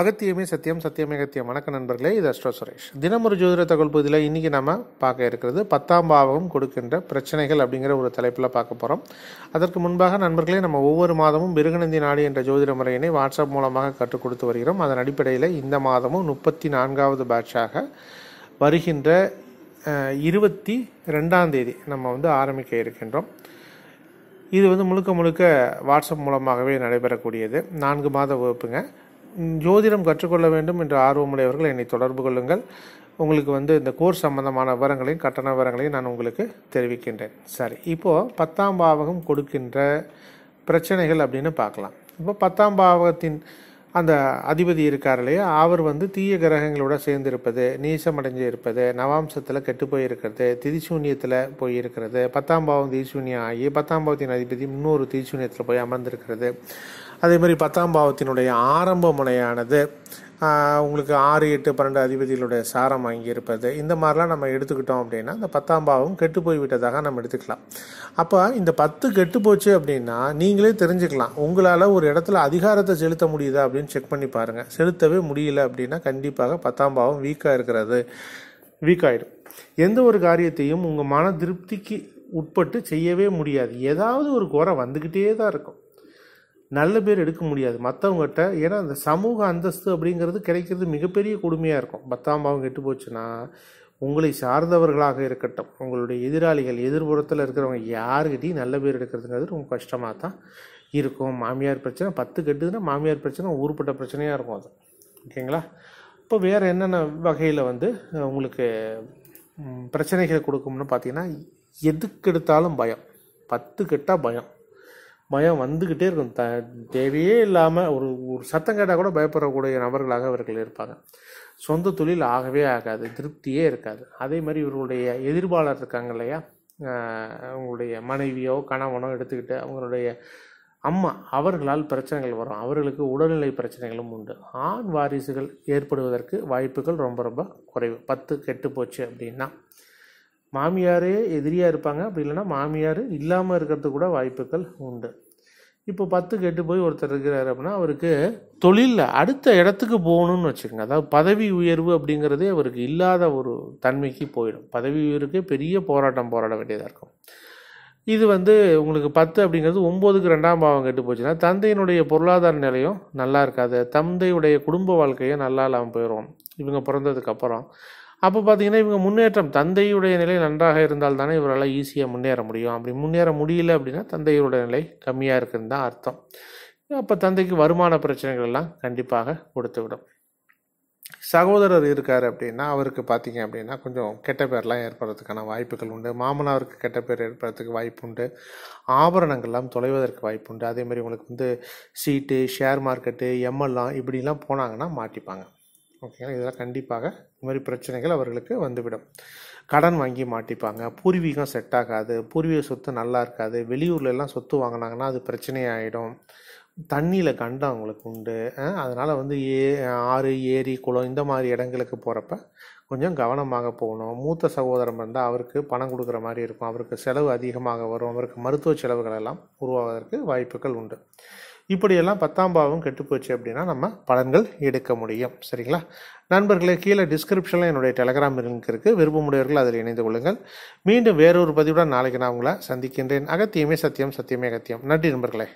அகத்தியமே சத்தியம் சத்தியமே அகத்தியம் வணக்க நண்பர்களே இது அஸ்ட்ரோ சுரேஷ் தினமொரு ஜோதிட தகவல் பகுதியில் இன்றைக்கி நம்ம பார்க்க இருக்கிறது பத்தாம் பாவம் கொடுக்கின்ற பிரச்சனைகள் அப்படிங்கிற ஒரு தலைப்பில் பார்க்க போகிறோம் அதற்கு முன்பாக நண்பர்களே நம்ம ஒவ்வொரு மாதமும் மிருகநந்தி நாடு என்ற ஜோதிட முறையினை வாட்ஸ்அப் மூலமாக கற்றுக் கொடுத்து வருகிறோம் அதன் அடிப்படையில் இந்த மாதமும் முப்பத்தி நான்காவது பேட்சாக வருகின்ற இருபத்தி ரெண்டாம் தேதி நம்ம வந்து ஆரம்பிக்க இருக்கின்றோம் இது வந்து முழுக்க முழுக்க வாட்ஸ்அப் மூலமாகவே நடைபெறக்கூடியது நான்கு மாத வகுப்புங்க ஜோதிடம் கற்றுக்கொள்ள வேண்டும் என்று ஆர்வமுடையவர்கள் என்னை தொடர்பு கொள்ளுங்கள் உங்களுக்கு வந்து இந்த கோர்ஸ் சம்பந்தமான விவரங்களையும் கட்டண விவரங்களையும் நான் உங்களுக்கு தெரிவிக்கின்றேன் சரி இப்போது பத்தாம் பாவகம் கொடுக்கின்ற பிரச்சனைகள் அப்படின்னு பார்க்கலாம் இப்போ பத்தாம் பாவகத்தின் அந்த அதிபதி இருக்கார் இல்லையா அவர் வந்து தீய கிரகங்களோட சேர்ந்திருப்பது நீசமடைஞ்சு இருப்பது நவாம்சத்தில் கெட்டு போயிருக்கிறது திதிசூன்யத்தில் போயிருக்கிறது பத்தாம் பாவம் திதிசூன்யம் ஆகி பத்தாம் பாவத்தின் அதிபதி இன்னொரு திதிசூன்யத்தில் போய் அமர்ந்திருக்கிறது அதே மாதிரி பத்தாம் பாவத்தினுடைய ஆரம்ப முனையானது உங்களுக்கு ஆறு எட்டு பன்னெண்டு அதிபதிகளுடைய சாரம் இருப்பது இந்த மாதிரிலாம் நம்ம எடுத்துக்கிட்டோம் அப்படின்னா அந்த பத்தாம் பாவம் கெட்டு போய்விட்டதாக நம்ம எடுத்துக்கலாம் அப்போ இந்த பத்து கெட்டு போச்சு அப்படின்னா நீங்களே தெரிஞ்சுக்கலாம் உங்களால் ஒரு இடத்துல அதிகாரத்தை செலுத்த முடியுதா அப்படின்னு செக் பண்ணி பாருங்கள் செலுத்தவே முடியல அப்படின்னா கண்டிப்பாக பத்தாம் பாவம் வீக்காக இருக்கிறது வீக்காயிடும் எந்த ஒரு காரியத்தையும் உங்கள் மன திருப்திக்கு உட்பட்டு செய்யவே முடியாது ஏதாவது ஒரு குறை வந்துக்கிட்டே தான் இருக்கும் நல்ல பேர் எடுக்க முடியாது மற்றவங்ககிட்ட ஏன்னா அந்த சமூக அந்தஸ்து அப்படிங்கிறது கிடைக்கிறது மிகப்பெரிய கொடுமையாக இருக்கும் பத்தாம் பாவம் கெட்டு போச்சுன்னா உங்களை சார்ந்தவர்களாக இருக்கட்டும் உங்களுடைய எதிராளிகள் எதிர்புறத்தில் இருக்கிறவங்க யாருக்கிட்டையும் நல்ல பேர் எடுக்கிறதுங்கிறது ரொம்ப கஷ்டமாக தான் இருக்கும் மாமியார் பிரச்சனை பத்து கெட்டுதுன்னா மாமியார் பிரச்சனை ஊருப்பட்ட பிரச்சனையாக இருக்கும் அது ஓகேங்களா இப்போ வேறு என்னென்ன வகையில் வந்து உங்களுக்கு பிரச்சனைகளை கொடுக்கும்னு பார்த்தீங்கன்னா எதுக்கெடுத்தாலும் பயம் பத்து கெட்டால் பயம் பயம் வந்துக்கிட்டே இருக்கும் த தேவையே இல்லாமல் ஒரு ஒரு சத்தம் கேட்டால் கூட பயப்படக்கூடிய நபர்களாக இவர்கள் இருப்பாங்க சொந்த தொழில் ஆகவே ஆகாது திருப்தியே இருக்காது அதே மாதிரி இவர்களுடைய எதிர்பாளர் இருக்காங்க இல்லையா அவங்களுடைய மனைவியோ கணவனோ எடுத்துக்கிட்டு அவங்களுடைய அம்மா அவர்களால் பிரச்சனைகள் வரும் அவர்களுக்கு உடல்நிலை பிரச்சனைகளும் உண்டு ஆண் வாரிசுகள் ஏற்படுவதற்கு வாய்ப்புகள் ரொம்ப ரொம்ப குறைவு பத்து கெட்டு போச்சு அப்படின்னா மாமியாரே எதிரியாக இருப்பாங்க அப்படி இல்லைன்னா மாமியார் இல்லாமல் இருக்கிறதுக்கு கூட வாய்ப்புகள் உண்டு இப்போ பத்து கெட்டு போய் ஒருத்தர் இருக்கிறார் அப்படின்னா அவருக்கு தொழிலில் அடுத்த இடத்துக்கு போகணும்னு வச்சுக்கோங்க அதாவது பதவி உயர்வு அப்படிங்கிறதே அவருக்கு இல்லாத ஒரு தன்மைக்கு போயிடும் பதவி உயர்வுக்கே பெரிய போராட்டம் போராட வேண்டியதாக இருக்கும் இது வந்து உங்களுக்கு பத்து அப்படிங்கிறது ஒம்போதுக்கு ரெண்டாம் பாவம் கெட்டு போச்சுன்னா தந்தையினுடைய பொருளாதார நிலையும் நல்லா இருக்காது தந்தையுடைய குடும்ப வாழ்க்கையும் நல்லா இல்லாமல் போயிடும் இவங்க பிறந்ததுக்கப்புறம் அப்போ பார்த்தீங்கன்னா இவங்க முன்னேற்றம் தந்தையுடைய நிலை நன்றாக இருந்தால் தானே இவரால் ஈஸியாக முன்னேற முடியும் அப்படி முன்னேற முடியல அப்படின்னா தந்தையுடைய நிலை கம்மியாக இருக்குன்னு தான் அர்த்தம் அப்போ தந்தைக்கு வருமான பிரச்சனைகள் எல்லாம் கண்டிப்பாக கொடுத்து விடும் சகோதரர் இருக்கார் அப்படின்னா அவருக்கு பார்த்தீங்க அப்படின்னா கொஞ்சம் கெட்ட பேர்லாம் ஏற்படுறதுக்கான வாய்ப்புகள் உண்டு மாமனாருக்கு கெட்ட பேர் ஏற்படுறதுக்கு வாய்ப்பு உண்டு ஆபரணங்கள்லாம் தொலைவதற்கு வாய்ப்பு உண்டு அதேமாதிரி உங்களுக்கு வந்து சீட்டு ஷேர் மார்க்கெட்டு எம்எல்லாம் இப்படிலாம் போனாங்கன்னா மாட்டிப்பாங்க ஓகேங்களா இதெல்லாம் கண்டிப்பாக இந்த மாதிரி பிரச்சனைகள் அவர்களுக்கு வந்துவிடும் கடன் வாங்கி மாட்டிப்பாங்க பூர்வீகம் செட் ஆகாது பூர்வீக சொத்து நல்லா இருக்காது எல்லாம் சொத்து வாங்கினாங்கன்னா அது பிரச்சனையாயிடும் தண்ணியில் கண்டம் அவங்களுக்கு உண்டு அதனால் வந்து ஏ ஆறு ஏரி குளம் இந்த மாதிரி இடங்களுக்கு போகிறப்ப கொஞ்சம் கவனமாக போகணும் மூத்த சகோதரம் இருந்தால் அவருக்கு பணம் கொடுக்குற மாதிரி இருக்கும் அவருக்கு செலவு அதிகமாக வரும் அவருக்கு மருத்துவ செலவுகள் எல்லாம் உருவாவதற்கு வாய்ப்புகள் உண்டு இப்படியெல்லாம் பத்தாம் பாவம் கெட்டுப்போச்சு அப்படின்னா நம்ம பலன்கள் எடுக்க முடியும் சரிங்களா நண்பர்களே கீழே டிஸ்கிரிப்ஷனில் என்னுடைய டெலகிராம் லிங்க் இருக்குது விருப்பமுடையவர்கள் அதில் இணைந்து கொள்ளுங்கள் மீண்டும் வேறொரு பதிவுடன் நாளைக்கு நான் உங்களை சந்திக்கின்றேன் அகத்தியமே சத்தியம் சத்தியமே அகத்தியம் நன்றி நண்பர்களே